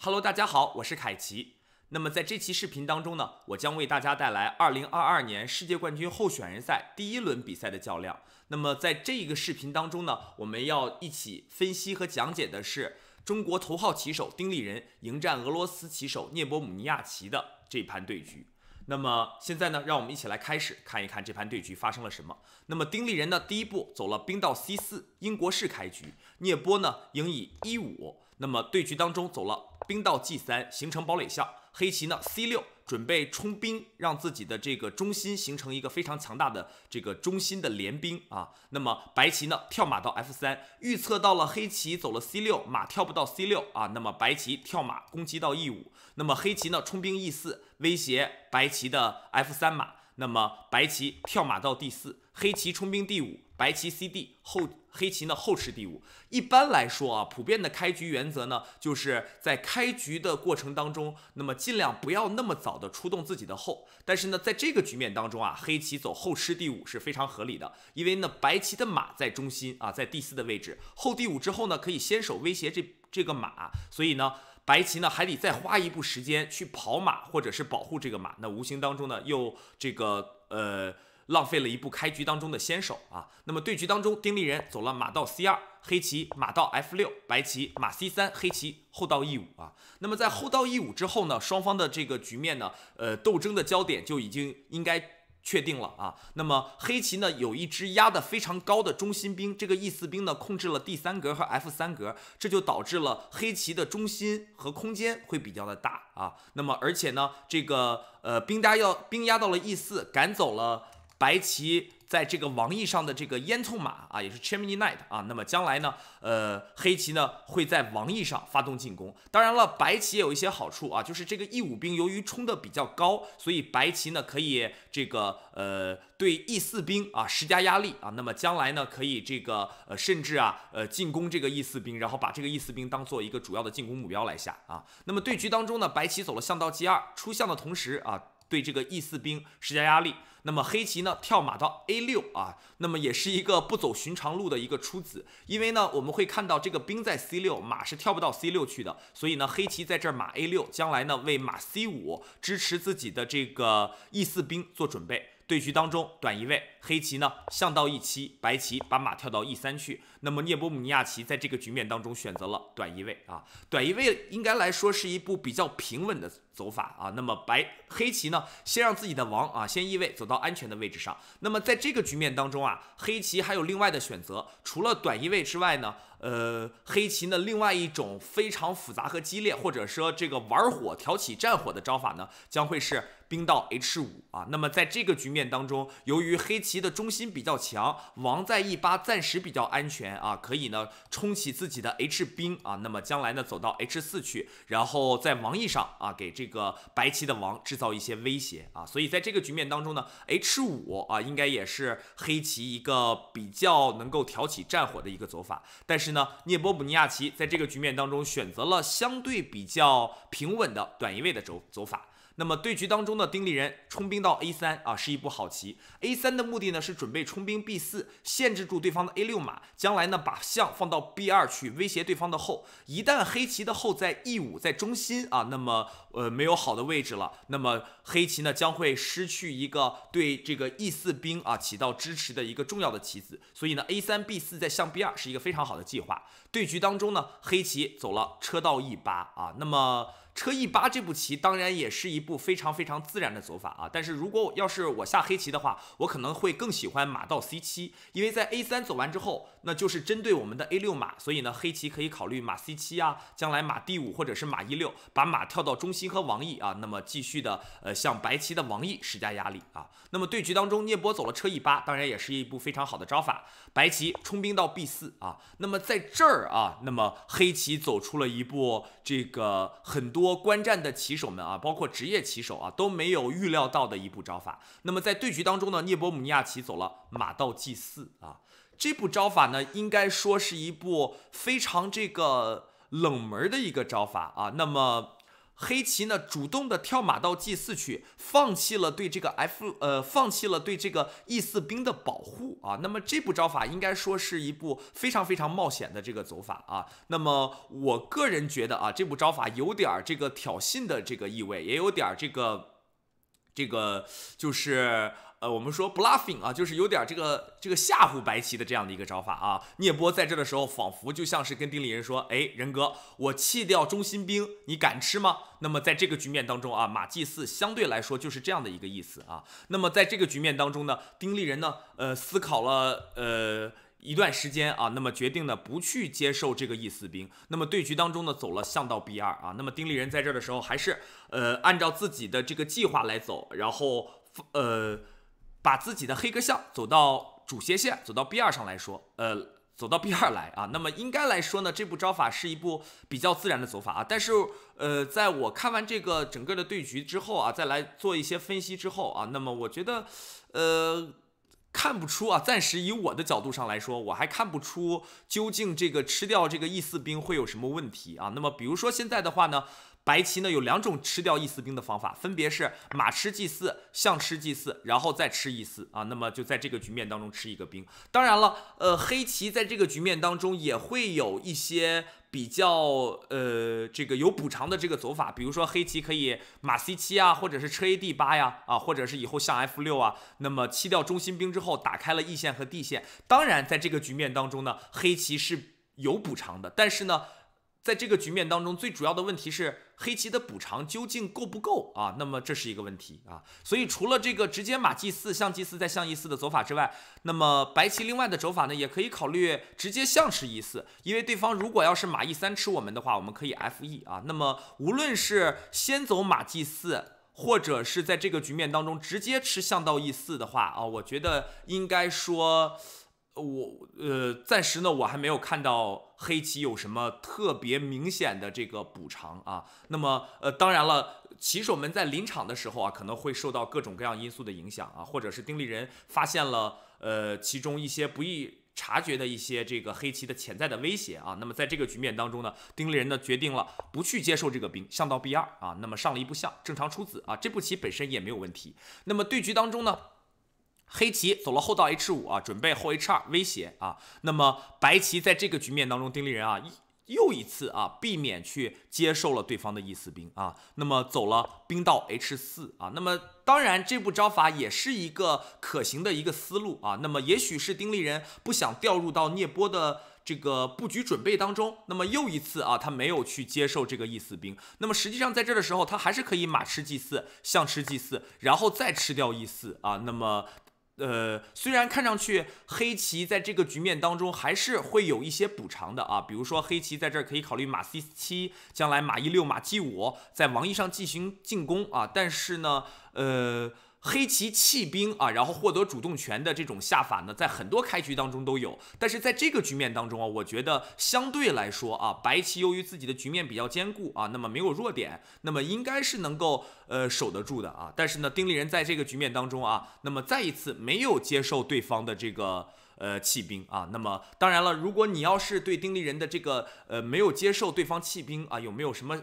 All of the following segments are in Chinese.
Hello，大家好，我是凯奇。那么在这期视频当中呢，我将为大家带来二零二二年世界冠军候选人赛第一轮比赛的较量。那么在这一个视频当中呢，我们要一起分析和讲解的是中国头号棋手丁立人迎战俄罗斯棋手涅波姆尼亚奇的这盘对局。那么现在呢，让我们一起来开始看一看这盘对局发生了什么。那么丁立人呢，第一步走了兵到 c 四，英国式开局。涅波呢，应以一五。那么对局当中走了。兵到 G 三，形成堡垒象。黑棋呢 C 六，准备冲兵，让自己的这个中心形成一个非常强大的这个中心的连兵啊。那么白棋呢跳马到 F 三，预测到了黑棋走了 C 六，马跳不到 C 六啊。那么白棋跳马攻击到 E 五，那么黑棋呢冲兵 E 四，威胁白棋的 F 三马。那么白棋跳马到 d 四，黑棋冲兵 d 五。白棋 C D 后，黑棋呢后吃第五。一般来说啊，普遍的开局原则呢，就是在开局的过程当中，那么尽量不要那么早的出动自己的后。但是呢，在这个局面当中啊，黑棋走后吃第五是非常合理的，因为呢，白棋的马在中心啊，在第四的位置，后第五之后呢，可以先手威胁这这个马，所以呢，白棋呢还得再花一步时间去跑马或者是保护这个马，那无形当中呢又这个呃。浪费了一步开局当中的先手啊。那么对局当中，丁立人走了马到 c 二，黑棋马到 f 六，白棋马 c 三，黑棋后到 e 五啊。那么在后到 e 五之后呢，双方的这个局面呢，呃，斗争的焦点就已经应该确定了啊。那么黑棋呢，有一支压的非常高的中心兵，这个 e 四兵呢控制了 d 三格和 f 三格，这就导致了黑棋的中心和空间会比较的大啊。那么而且呢，这个呃兵压要兵压到了 e 四，赶走了。白棋在这个王翼上的这个烟囱马啊，也是 chimney knight 啊，那么将来呢，呃，黑棋呢会在王翼上发动进攻。当然了，白棋也有一些好处啊，就是这个 E 五兵由于冲的比较高，所以白棋呢可以这个呃对 E 四兵啊施加压力啊，那么将来呢可以这个呃甚至啊呃进攻这个 E 四兵，然后把这个 E 四兵当做一个主要的进攻目标来下啊。那么对局当中呢，白棋走了象到 G 二，出象的同时啊。对这个 e 四兵施加压力。那么黑棋呢跳马到 a 六啊，那么也是一个不走寻常路的一个出子。因为呢我们会看到这个兵在 c 六，马是跳不到 c 六去的。所以呢黑棋在这儿马 a 六，将来呢为马 c 五支持自己的这个 e 四兵做准备。对局当中短一位，黑棋呢象到 e 七，白棋把马跳到 e 三去。那么涅波姆尼亚奇在这个局面当中选择了短一位啊，短一位应该来说是一步比较平稳的。走法啊，那么白黑棋呢，先让自己的王啊，先移位走到安全的位置上。那么在这个局面当中啊，黑棋还有另外的选择，除了短移位之外呢，呃，黑棋呢另外一种非常复杂和激烈，或者说这个玩火挑起战火的招法呢，将会是兵到 H 五啊。那么在这个局面当中，由于黑棋的中心比较强，王在 E 八暂时比较安全啊，可以呢冲起自己的 H 兵啊，那么将来呢走到 H 四去，然后在王翼上啊给这。这个白棋的王制造一些威胁啊，所以在这个局面当中呢，H 五啊，应该也是黑棋一个比较能够挑起战火的一个走法。但是呢，涅波布尼亚奇在这个局面当中选择了相对比较平稳的短一位的走走法。那么对局当中的丁立人冲兵到 A 三啊，是一步好棋。A 三的目的呢是准备冲兵 B 四，限制住对方的 A 六马，将来呢把象放到 B 二去威胁对方的后。一旦黑棋的后在 E 五在中心啊，那么呃没有好的位置了，那么黑棋呢将会失去一个对这个 E 四兵啊起到支持的一个重要的棋子。所以呢 A 三 B 四在象 B 二是一个非常好的计划。对局当中呢，黑棋走了车到 E 八啊，那么。车 e 八这步棋当然也是一步非常非常自然的走法啊，但是如果我要是我下黑棋的话，我可能会更喜欢马到 c 七，因为在 a 三走完之后，那就是针对我们的 a 六马，所以呢，黑棋可以考虑马 c 七啊，将来马 d 五或者是马 e 六，把马跳到中心和王翼啊，那么继续的呃向白棋的王翼施加压力啊。那么对局当中，聂波走了车 e 八，当然也是一步非常好的招法，白棋冲兵到 b 四啊，那么在这儿啊，那么黑棋走出了一步这个很多。多观战的棋手们啊，包括职业棋手啊，都没有预料到的一步招法。那么在对局当中呢，涅波姆尼亚奇走了马到 G 四啊，这步招法呢，应该说是一部非常这个冷门的一个招法啊。那么。黑棋呢，主动的跳马到 G 四去，放弃了对这个 F 呃，放弃了对这个 E 四兵的保护啊。那么这步招法应该说是一部非常非常冒险的这个走法啊。那么我个人觉得啊，这步招法有点儿这个挑衅的这个意味，也有点这个这个就是。呃，我们说 bluffing 啊，就是有点这个这个吓唬白棋的这样的一个招法啊。聂波在这的时候，仿佛就像是跟丁立人说：“哎，仁哥，我弃掉中心兵，你敢吃吗？”那么在这个局面当中啊，马继四相对来说就是这样的一个意思啊。那么在这个局面当中呢，丁立人呢，呃，思考了呃一段时间啊，那么决定呢不去接受这个 e 四兵。那么对局当中呢，走了象到 b 二啊。那么丁立人在这的时候还是呃按照自己的这个计划来走，然后呃。把自己的黑格象走到主斜线，走到 B 二上来说，呃，走到 B 二来啊。那么应该来说呢，这部招法是一部比较自然的走法啊。但是，呃，在我看完这个整个的对局之后啊，再来做一些分析之后啊，那么我觉得，呃，看不出啊，暂时以我的角度上来说，我还看不出究竟这个吃掉这个 E 四兵会有什么问题啊。那么，比如说现在的话呢。白棋呢有两种吃掉一四兵的方法，分别是马吃祭四，象吃祭四，然后再吃一四啊。那么就在这个局面当中吃一个兵。当然了，呃，黑棋在这个局面当中也会有一些比较呃这个有补偿的这个走法，比如说黑棋可以马 c 七啊，或者是车 a d 八呀，啊，或者是以后象 f 六啊。那么弃掉中心兵之后，打开了 e 线和 d 线。当然，在这个局面当中呢，黑棋是有补偿的，但是呢。在这个局面当中，最主要的问题是黑棋的补偿究竟够不够啊？那么这是一个问题啊。所以除了这个直接马 g 四、象 g 四再象 e 四的走法之外，那么白棋另外的走法呢，也可以考虑直接象吃 e 四，因为对方如果要是马 e 三吃我们的话，我们可以 f e 啊。那么无论是先走马 g 四，或者是在这个局面当中直接吃象到 e 四的话啊，我觉得应该说。呃，我呃，暂时呢，我还没有看到黑棋有什么特别明显的这个补偿啊。那么，呃，当然了，棋手们在临场的时候啊，可能会受到各种各样因素的影响啊，或者是丁立人发现了呃其中一些不易察觉的一些这个黑棋的潜在的威胁啊。那么在这个局面当中呢，丁立人呢决定了不去接受这个兵上到 B 二啊，那么上了一步象，正常出子啊，这步棋本身也没有问题。那么对局当中呢？黑棋走了后到 H 五啊，准备后 H 二威胁啊。那么白棋在这个局面当中，丁立人啊，又一次啊避免去接受了对方的 e 四兵啊。那么走了兵到 H 四啊。那么当然，这步招法也是一个可行的一个思路啊。那么也许是丁立人不想掉入到聂波的这个布局准备当中。那么又一次啊，他没有去接受这个 e 四兵。那么实际上在这的时候，他还是可以马吃 G 四，象吃 G 四，然后再吃掉 E 四啊。那么。呃，虽然看上去黑棋在这个局面当中还是会有一些补偿的啊，比如说黑棋在这儿可以考虑马四七，将来马一六、马七五在王一上进行进攻啊，但是呢，呃。黑棋弃兵啊，然后获得主动权的这种下法呢，在很多开局当中都有。但是在这个局面当中啊，我觉得相对来说啊，白棋由于自己的局面比较坚固啊，那么没有弱点，那么应该是能够呃守得住的啊。但是呢，丁立人在这个局面当中啊，那么再一次没有接受对方的这个呃弃兵啊。那么当然了，如果你要是对丁立人的这个呃没有接受对方弃兵啊，有没有什么？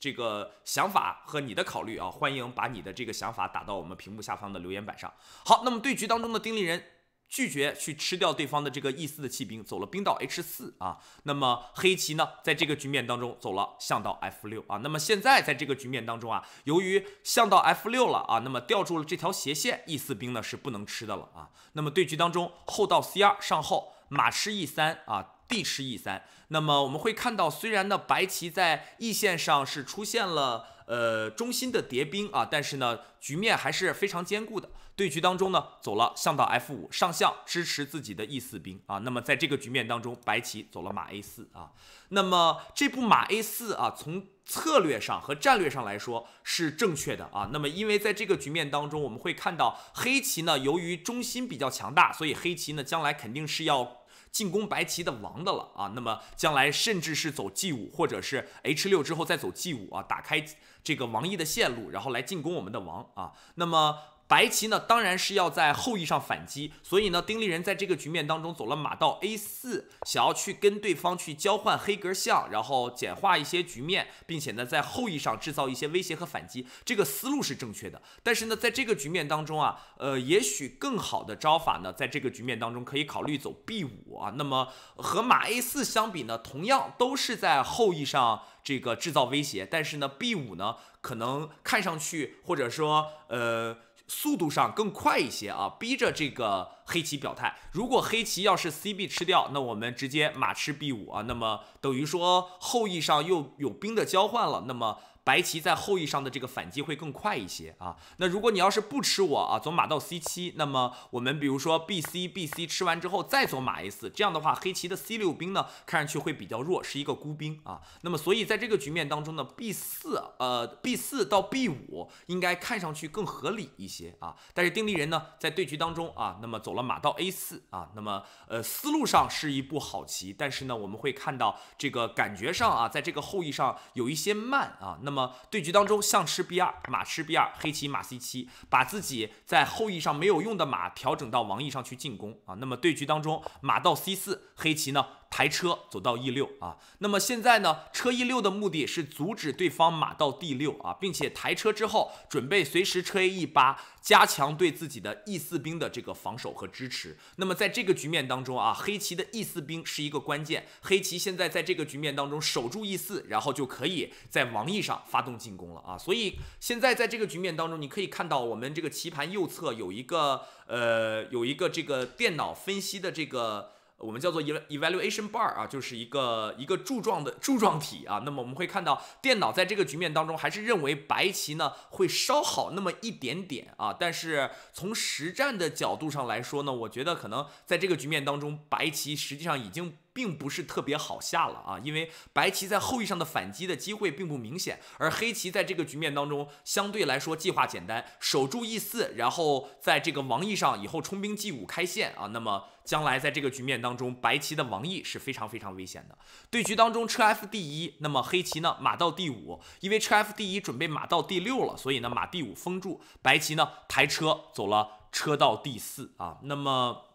这个想法和你的考虑啊，欢迎把你的这个想法打到我们屏幕下方的留言板上。好，那么对局当中的丁立人拒绝去吃掉对方的这个 e 四的弃兵，走了兵到 h 四啊。那么黑棋呢，在这个局面当中走了象到 f 六啊。那么现在在这个局面当中啊，由于象到 f 六了啊，那么吊住了这条斜线，e 四兵呢是不能吃的了啊。那么对局当中后到 c 二上后马吃 e 三啊，d 吃 e 三。那么我们会看到，虽然呢白棋在 e 线上是出现了呃中心的叠兵啊，但是呢局面还是非常坚固的。对局当中呢走了象到 f 五上象支持自己的 e 四兵啊。那么在这个局面当中，白棋走了马 a 四啊。那么这步马 a 四啊，从策略上和战略上来说是正确的啊。那么因为在这个局面当中，我们会看到黑棋呢由于中心比较强大，所以黑棋呢将来肯定是要。进攻白棋的王的了啊，那么将来甚至是走 G 五或者是 H 六之后再走 G 五啊，打开这个王毅的线路，然后来进攻我们的王啊，那么。白棋呢，当然是要在后翼上反击，所以呢，丁立人在这个局面当中走了马到 A 四，想要去跟对方去交换黑格象，然后简化一些局面，并且呢，在后翼上制造一些威胁和反击，这个思路是正确的。但是呢，在这个局面当中啊，呃，也许更好的招法呢，在这个局面当中可以考虑走 B 五啊。那么和马 A 四相比呢，同样都是在后翼上这个制造威胁，但是呢，B 五呢，可能看上去或者说呃。速度上更快一些啊，逼着这个黑棋表态。如果黑棋要是 c b 吃掉，那我们直接马吃 b 五啊，那么等于说后翼上又有兵的交换了。那么。白棋在后翼上的这个反击会更快一些啊。那如果你要是不吃我啊，走马到 c7，那么我们比如说 bcbc 吃完之后再走马 a 四，这样的话黑棋的 c 六兵呢看上去会比较弱，是一个孤兵啊。那么所以在这个局面当中呢，b 四呃 b 四到 b 五应该看上去更合理一些啊。但是丁立人呢在对局当中啊，那么走了马到 a 四啊，那么呃思路上是一步好棋，但是呢我们会看到这个感觉上啊，在这个后翼上有一些慢啊，那么。对局当中，象吃 B2，马吃 B2，黑棋马 C7，把自己在后翼上没有用的马调整到王翼上去进攻啊。那么对局当中，马到 C4，黑棋呢？抬车走到 e 六啊，那么现在呢，车 e 六的目的是阻止对方马到 d 六啊，并且抬车之后准备随时车 a e 八，加强对自己的 e 四兵的这个防守和支持。那么在这个局面当中啊，黑棋的 e 四兵是一个关键，黑棋现在在这个局面当中守住 e 四，然后就可以在王翼上发动进攻了啊。所以现在在这个局面当中，你可以看到我们这个棋盘右侧有一个呃，有一个这个电脑分析的这个。我们叫做 eval evaluation bar 啊，就是一个一个柱状的柱状体啊。那么我们会看到，电脑在这个局面当中还是认为白棋呢会稍好那么一点点啊。但是从实战的角度上来说呢，我觉得可能在这个局面当中，白棋实际上已经。并不是特别好下了啊，因为白棋在后翼上的反击的机会并不明显，而黑棋在这个局面当中相对来说计划简单，守住 E 四，然后在这个王翼上以后冲兵 G 五开线啊，那么将来在这个局面当中，白棋的王翼是非常非常危险的。对局当中车 F 第一，那么黑棋呢马到第五，因为车 F 第一准备马到第六了，所以呢马第五封住，白棋呢抬车走了，车到第四啊，那么。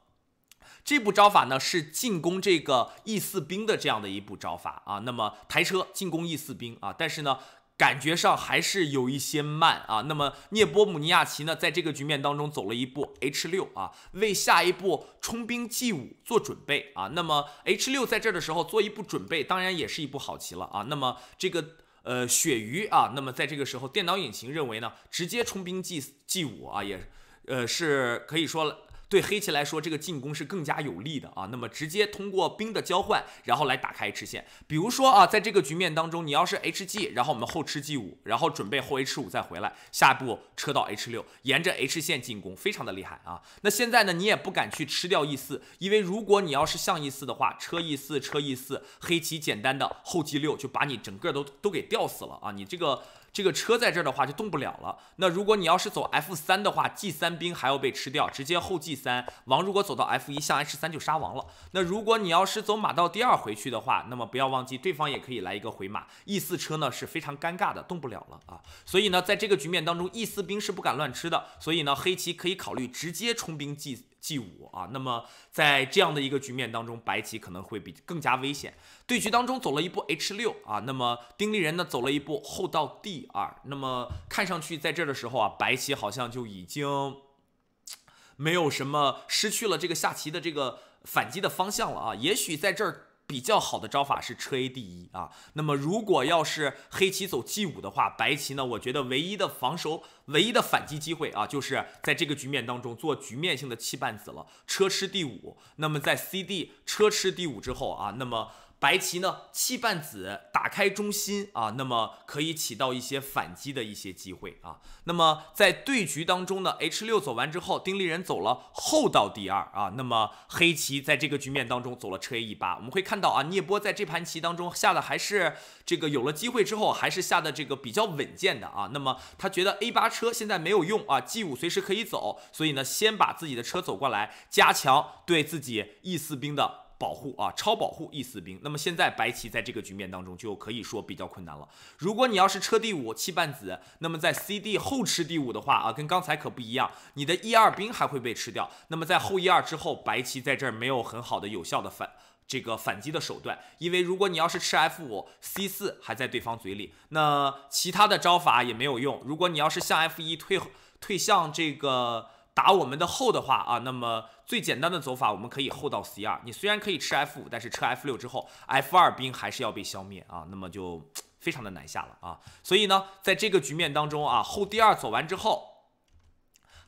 这步招法呢是进攻这个 e 四兵的这样的一步招法啊。那么抬车进攻 e 四兵啊，但是呢感觉上还是有一些慢啊。那么涅波姆尼亚奇呢在这个局面当中走了一步 h 六啊，为下一步冲兵 g 五做准备啊。那么 h 六在这儿的时候做一步准备，当然也是一步好棋了啊。那么这个呃鳕鱼啊，那么在这个时候电脑引擎认为呢，直接冲兵 g g 五啊也呃是可以说了。对黑棋来说，这个进攻是更加有利的啊。那么直接通过兵的交换，然后来打开 H 线。比如说啊，在这个局面当中，你要是 Hg，然后我们后吃 G 五，然后准备后 H 五再回来，下一步车到 H 六，沿着 H 线进攻，非常的厉害啊。那现在呢，你也不敢去吃掉 E 四，因为如果你要是象 E 四的话，车 E 四，车 E 四，黑棋简单的后 G 六就把你整个都都给吊死了啊。你这个这个车在这儿的话就动不了了。那如果你要是走 F 三的话，G 三兵还要被吃掉，直接后 G。三王如果走到 F 一，向 H 三就杀王了。那如果你要是走马到第二回去的话，那么不要忘记，对方也可以来一个回马。E 四车呢是非常尴尬的，动不了了啊。所以呢，在这个局面当中，E 四兵是不敢乱吃的。所以呢，黑棋可以考虑直接冲兵 G G 五啊。那么在这样的一个局面当中，白棋可能会比更加危险。对局当中走了一步 H 六啊，那么丁立人呢走了一步后到 D 二。那么看上去在这儿的时候啊，白棋好像就已经。没有什么失去了这个下棋的这个反击的方向了啊！也许在这儿比较好的招法是车 A D 一啊。那么如果要是黑棋走 G 五的话，白棋呢，我觉得唯一的防守、唯一的反击机会啊，就是在这个局面当中做局面性的弃半子了，车吃第五。那么在 C D 车吃第五之后啊，那么。白棋呢，弃半子打开中心啊，那么可以起到一些反击的一些机会啊。那么在对局当中呢，h 六走完之后，丁立人走了后到 d 二啊，那么黑棋在这个局面当中走了车 a 一八，我们会看到啊，聂波在这盘棋当中下的还是这个有了机会之后还是下的这个比较稳健的啊。那么他觉得 a 八车现在没有用啊，g 五随时可以走，所以呢，先把自己的车走过来，加强对自己 e 四兵的。保护啊，超保护一四兵。那么现在白棋在这个局面当中就可以说比较困难了。如果你要是车第五弃半子，那么在 c d 后吃第五的话啊，跟刚才可不一样，你的一二兵还会被吃掉。那么在后一二之后，白棋在这儿没有很好的有效的反这个反击的手段，因为如果你要是吃 f 五 c 四还在对方嘴里，那其他的招法也没有用。如果你要是向 f 一退退向这个。打我们的后的话啊，那么最简单的走法，我们可以后到 c 二。你虽然可以吃 f 五，但是吃 f 六之后，f 二兵还是要被消灭啊，那么就非常的难下了啊。所以呢，在这个局面当中啊，后第二走完之后。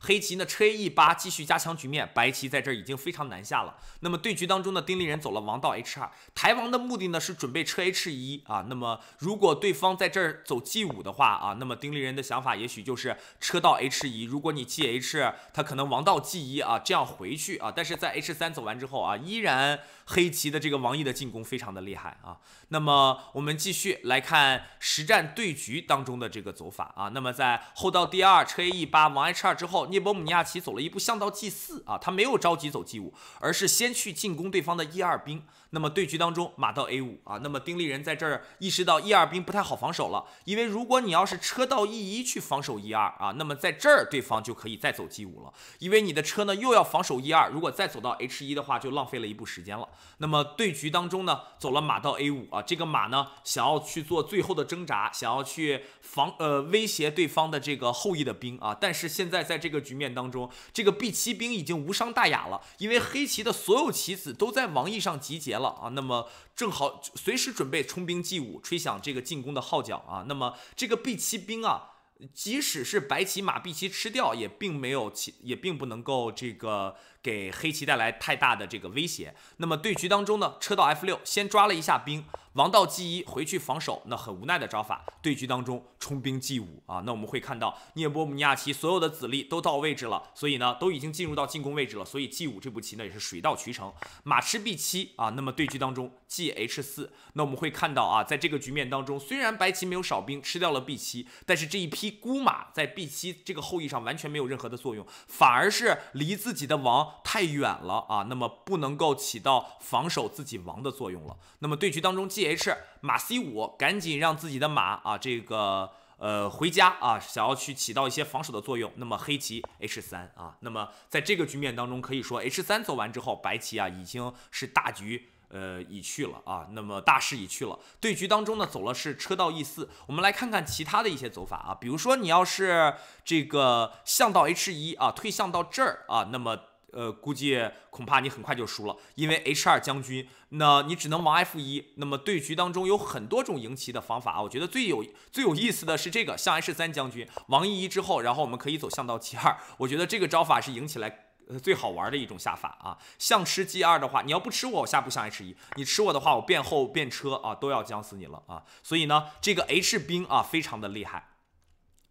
黑棋呢车 a 八继续加强局面，白棋在这儿已经非常难下了。那么对局当中呢，丁立人走了王道 h 二，台王的目的呢是准备车 h 一啊。那么如果对方在这儿走 g 五的话啊，那么丁立人的想法也许就是车到 h 一。如果你 g h，他可能王道 g 一啊，这样回去啊。但是在 h 三走完之后啊，依然黑棋的这个王毅的进攻非常的厉害啊。那么我们继续来看实战对局当中的这个走法啊。那么在后到第二车 a 八王 h 二之后。涅波姆尼亚奇走了一步向到 G 四啊，他没有着急走 G 五，而是先去进攻对方的一二兵。那么对局当中，马到 A 五啊，那么丁立人在这儿意识到一二兵不太好防守了，因为如果你要是车到 E 一去防守一二啊，那么在这儿对方就可以再走 G 五了，因为你的车呢又要防守一二，如果再走到 H 一的话，就浪费了一步时间了。那么对局当中呢，走了马到 A 五啊，这个马呢想要去做最后的挣扎，想要去防呃威胁对方的这个后翼的兵啊，但是现在在这个。局面当中，这个 B 七兵已经无伤大雅了，因为黑棋的所有棋子都在王翼上集结了啊，那么正好随时准备冲兵祭五，吹响这个进攻的号角啊。那么这个 B 七兵啊，即使是白棋马 B 七吃掉，也并没有其也并不能够这个给黑棋带来太大的这个威胁。那么对局当中呢，车到 F 六，先抓了一下兵。王道 g 一回去防守，那很无奈的招法。对局当中冲兵 g 五啊，那我们会看到涅波姆尼亚奇所有的子力都到位置了，所以呢都已经进入到进攻位置了。所以 g 五这步棋呢也是水到渠成。马吃 b 七啊，那么对局当中 g h 四，那我们会看到啊，在这个局面当中，虽然白棋没有少兵吃掉了 b 七，但是这一匹孤马在 b 七这个后裔上完全没有任何的作用，反而是离自己的王太远了啊，那么不能够起到防守自己王的作用了。那么对局当中。c h 马 c 五，赶紧让自己的马啊，这个呃回家啊，想要去起到一些防守的作用。那么黑棋 h 三啊，那么在这个局面当中，可以说 h 三走完之后，白棋啊已经是大局呃已去了啊，那么大势已去了。对局当中呢，走了是车到 e 四，我们来看看其他的一些走法啊，比如说你要是这个象到 h 一啊，退象到这儿啊，那么。呃，估计恐怕你很快就输了，因为 H2 将军，那你只能王 F1。那么对局当中有很多种赢棋的方法，我觉得最有最有意思的是这个象 H3 将军，王一一之后，然后我们可以走象到 G2。我觉得这个招法是赢起来呃，最好玩的一种下法啊。象吃 G2 的话，你要不吃我，我下步象 H1；你吃我的话，我变后变车啊，都要将死你了啊。所以呢，这个 H 兵啊，非常的厉害。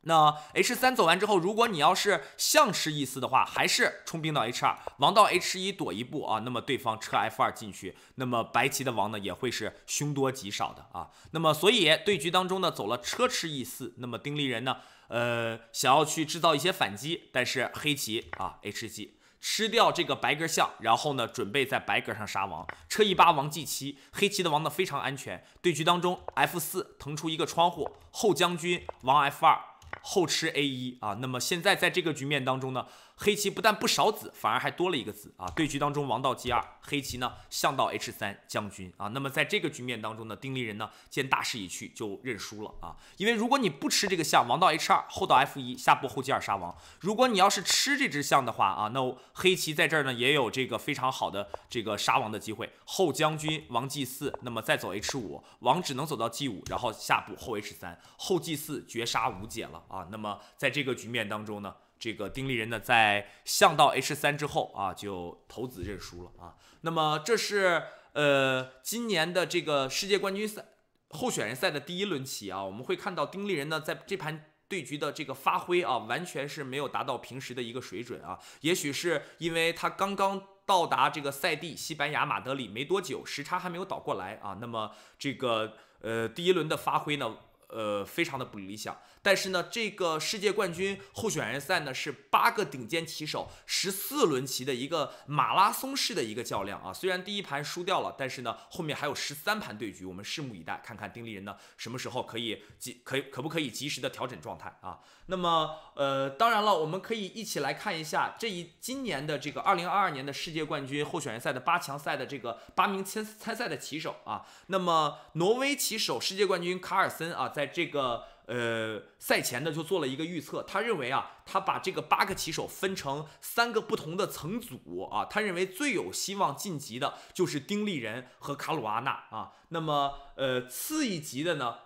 那 H3 走完之后，如果你要是象吃 E4 的话，还是冲兵到 H2，王到 H1 躲一步啊。那么对方车 F2 进去，那么白棋的王呢也会是凶多吉少的啊。那么所以对局当中呢走了车吃 E4，那么丁立人呢，呃想要去制造一些反击，但是黑棋啊 Hg 吃掉这个白格象，然后呢准备在白格上杀王，车一八王 G7，黑棋的王呢非常安全。对局当中 F4 腾出一个窗户，后将军王 F2。后吃 A 一啊，那么现在在这个局面当中呢？黑棋不但不少子，反而还多了一个子啊！对局当中，王到 G 二，黑棋呢象到 H 三将军啊。那么在这个局面当中呢，丁立人呢见大势已去，就认输了啊。因为如果你不吃这个象，王到 H 二，后到 F 一，下步后继二杀王。如果你要是吃这只象的话啊，那黑棋在这儿呢也有这个非常好的这个杀王的机会，后将军王 g 四，那么再走 H 五，王只能走到 G 五，然后下步后 H 三后 g 四绝杀无解了啊。那么在这个局面当中呢？这个丁立人呢，在向到 H 三之后啊，就投子认输了啊。那么这是呃今年的这个世界冠军赛候选人赛的第一轮棋啊，我们会看到丁立人呢，在这盘对局的这个发挥啊，完全是没有达到平时的一个水准啊。也许是因为他刚刚到达这个赛地西班牙马德里没多久，时差还没有倒过来啊。那么这个呃第一轮的发挥呢？呃，非常的不理想。但是呢，这个世界冠军候选人赛呢是八个顶尖棋手十四轮棋的一个马拉松式的一个较量啊。虽然第一盘输掉了，但是呢，后面还有十三盘对局，我们拭目以待，看看丁立人呢什么时候可以及可以可不可以及时的调整状态啊。那么，呃，当然了，我们可以一起来看一下这一今年的这个二零二二年的世界冠军候选人赛的八强赛的这个八名参参赛的棋手啊。那么，挪威棋手世界冠军卡尔森啊。在这个呃赛前呢，就做了一个预测。他认为啊，他把这个八个骑手分成三个不同的层组啊。他认为最有希望晋级的就是丁立人和卡鲁阿纳啊。那么呃次一级的呢，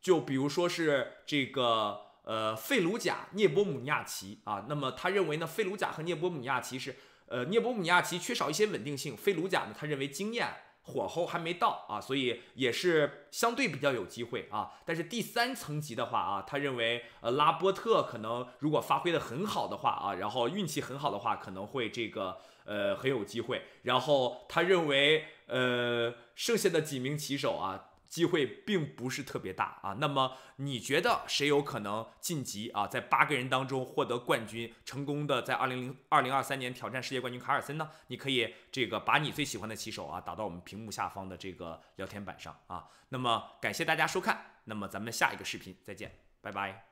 就比如说是这个呃费鲁贾涅波姆尼亚奇啊。那么他认为呢，费鲁贾和涅波姆尼亚奇是呃涅波姆尼亚奇缺少一些稳定性，费鲁贾呢他认为经验。火候还没到啊，所以也是相对比较有机会啊。但是第三层级的话啊，他认为呃拉波特可能如果发挥的很好的话啊，然后运气很好的话，可能会这个呃很有机会。然后他认为呃剩下的几名骑手啊。机会并不是特别大啊。那么你觉得谁有可能晋级啊？在八个人当中获得冠军，成功的在二零零二零二三年挑战世界冠军卡尔森呢？你可以这个把你最喜欢的棋手啊打到我们屏幕下方的这个聊天板上啊。那么感谢大家收看，那么咱们下一个视频再见，拜拜。